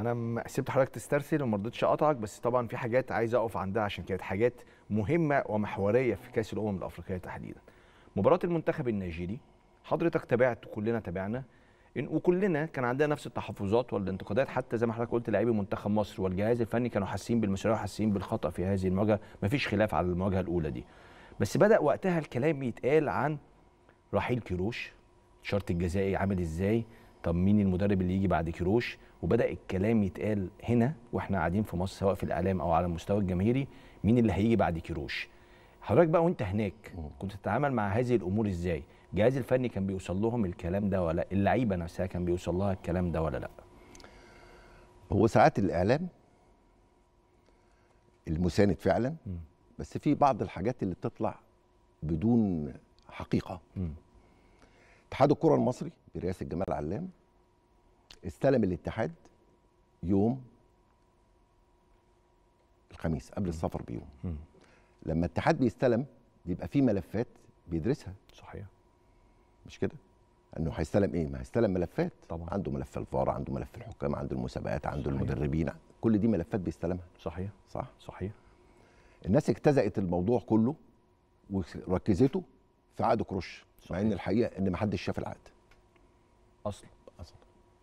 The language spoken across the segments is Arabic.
انا سبت حضرتك تسترسل وما رضيتش اقطعك بس طبعا في حاجات عايز اقف عندها عشان كانت حاجات مهمه ومحوريه في كاس الامم الافريقيه تحديدا مباراه المنتخب النيجيري حضرتك تابعت وكلنا تابعنا وكلنا كان عندنا نفس التحفظات والانتقادات حتى زي ما حضرتك قلت لاعبي منتخب مصر والجهاز الفني كانوا حاسين بالمسؤوليه وحاسين بالخطا في هذه المواجهه مفيش خلاف على المواجهه الاولى دي بس بدا وقتها الكلام يتقال عن رحيل كيروش الشرط الجزائي عامل ازاي طب مين المدرب اللي يجي بعد كيروش وبدا الكلام يتقال هنا واحنا قاعدين في مصر سواء في الاعلام او على المستوى الجماهيري مين اللي هيجي بعد كيروش حضرتك بقى وانت هناك كنت تتعامل مع هذه الامور ازاي الجهاز الفني كان بيوصل لهم الكلام ده ولا اللعيبه نفسها كان بيوصل لها الكلام ده ولا لا هو ساعات الاعلام المساند فعلا بس في بعض الحاجات اللي بتطلع بدون حقيقه اتحاد الكره المصري برئاسه جمال علام استلم الاتحاد يوم الخميس قبل السفر بيوم لما الاتحاد بيستلم بيبقى فيه ملفات بيدرسها صحيح مش كده انه هيستلم ايه ما هيستلم ملفات طبعا عنده ملف الفار عنده ملف الحكام عنده المسابقات عنده صحيح. المدربين كل دي ملفات بيستلمها صحيح صح صحيح الناس اجتزأت الموضوع كله وركزته في عقد كروش مع ان الحقيقه ان ما حدش شاف العقد اصلا اصلا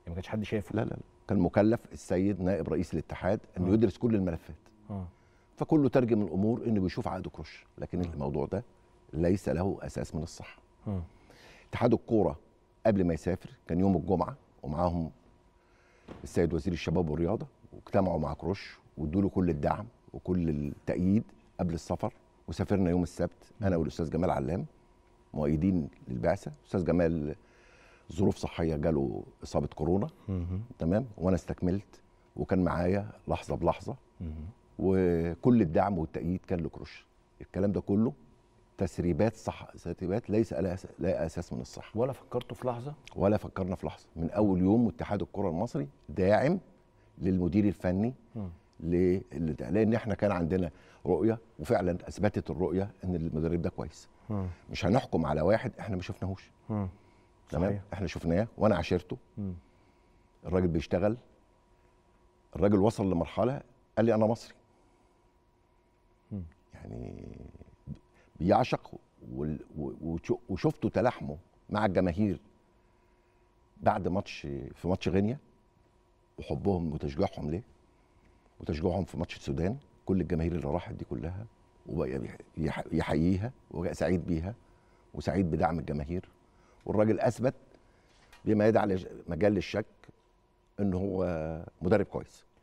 يعني ما كانش حد شافه لا لا لا كان مكلف السيد نائب رئيس الاتحاد انه آه. يدرس كل الملفات آه. فكله ترجم الامور انه بيشوف عقد كروش لكن آه. الموضوع ده ليس له اساس من الصحه آه. اتحاد الكوره قبل ما يسافر كان يوم الجمعه ومعاهم السيد وزير الشباب والرياضه واجتمعوا مع كروش وادوا له كل الدعم وكل التأييد قبل السفر وسافرنا يوم السبت انا والاستاذ جمال علام مؤيدين للبعثه استاذ جمال ظروف صحيه جاله اصابه كورونا تمام وانا استكملت وكان معايا لحظه بلحظه وكل الدعم والتأييد كان لكروش الكلام ده كله تسريبات صح تسريبات ليس لا اساس من الصحه ولا فكرتوا في لحظه ولا فكرنا في لحظه من اول يوم واتحاد الكره المصري داعم للمدير الفني لان احنا كان عندنا رؤيه وفعلا اثبتت الرؤيه ان المدرب ده كويس مم. مش هنحكم على واحد احنا ما شفناهوش تمام احنا شفناه وانا عاشرته الراجل بيشتغل الراجل وصل لمرحله قال لي انا مصري مم. يعني بيعشق وشفته تلاحمه مع الجماهير بعد ماتش في ماتش غينيا وحبهم وتشجيعهم ليه وتشجيعهم في ماتش السودان كل الجماهير اللي راحت دي كلها ويحييها وسعيد بيها وسعيد بدعم الجماهير والراجل اثبت بما يدعى مجال للشك ان هو مدرب كويس